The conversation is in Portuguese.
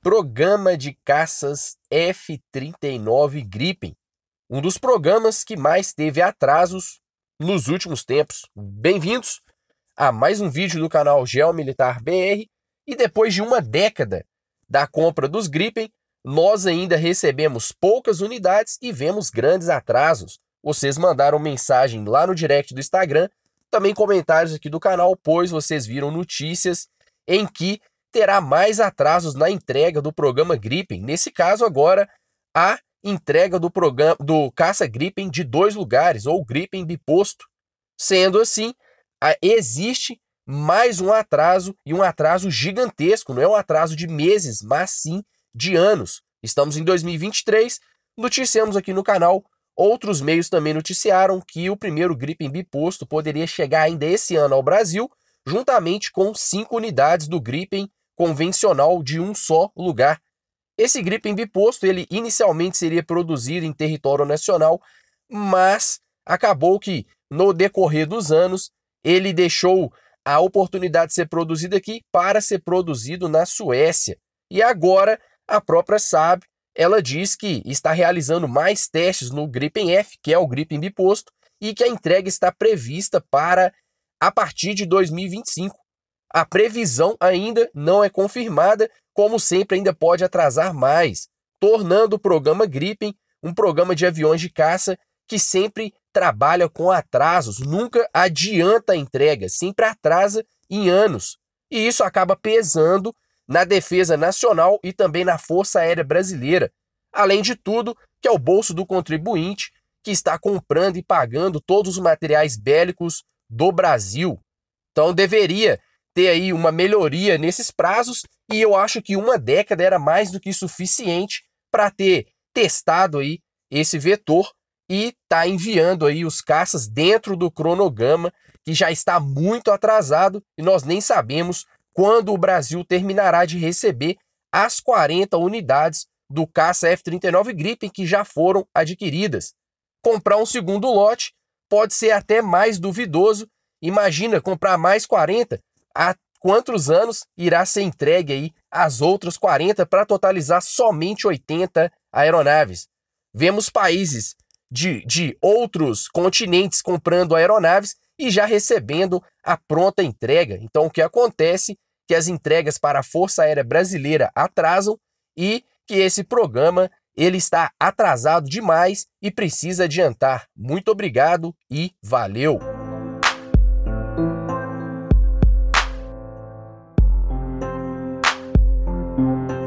Programa de Caças F-39 Gripen, um dos programas que mais teve atrasos nos últimos tempos. Bem-vindos a mais um vídeo do canal Geomilitar BR e depois de uma década da compra dos Gripen, nós ainda recebemos poucas unidades e vemos grandes atrasos. Vocês mandaram mensagem lá no direct do Instagram, também comentários aqui do canal, pois vocês viram notícias em que terá mais atrasos na entrega do programa Gripen. Nesse caso, agora, a entrega do programa do caça Gripen de dois lugares, ou Gripen biposto. Sendo assim, a, existe mais um atraso e um atraso gigantesco, não é um atraso de meses, mas sim de anos. Estamos em 2023, noticiamos aqui no canal. Outros meios também noticiaram que o primeiro Gripen biposto poderia chegar ainda esse ano ao Brasil, juntamente com cinco unidades do Gripen convencional de um só lugar. Esse gripen biposto ele inicialmente seria produzido em território nacional, mas acabou que no decorrer dos anos ele deixou a oportunidade de ser produzido aqui para ser produzido na Suécia. E agora a própria SAB ela diz que está realizando mais testes no Gripen F, que é o Gripen biposto, e que a entrega está prevista para a partir de 2025. A previsão ainda não é confirmada, como sempre, ainda pode atrasar mais, tornando o programa Gripen um programa de aviões de caça que sempre trabalha com atrasos, nunca adianta a entrega, sempre atrasa em anos. E isso acaba pesando na defesa nacional e também na Força Aérea Brasileira. Além de tudo, que é o bolso do contribuinte que está comprando e pagando todos os materiais bélicos do Brasil. Então deveria ter aí uma melhoria nesses prazos e eu acho que uma década era mais do que suficiente para ter testado aí esse vetor e tá enviando aí os caças dentro do cronograma que já está muito atrasado e nós nem sabemos quando o Brasil terminará de receber as 40 unidades do caça F-39 Gripen que já foram adquiridas. Comprar um segundo lote pode ser até mais duvidoso. Imagina comprar mais 40 há quantos anos irá ser entregue aí as outras 40 para totalizar somente 80 aeronaves. Vemos países de, de outros continentes comprando aeronaves e já recebendo a pronta entrega. Então o que acontece é que as entregas para a Força Aérea Brasileira atrasam e que esse programa ele está atrasado demais e precisa adiantar. Muito obrigado e valeu. Thank you.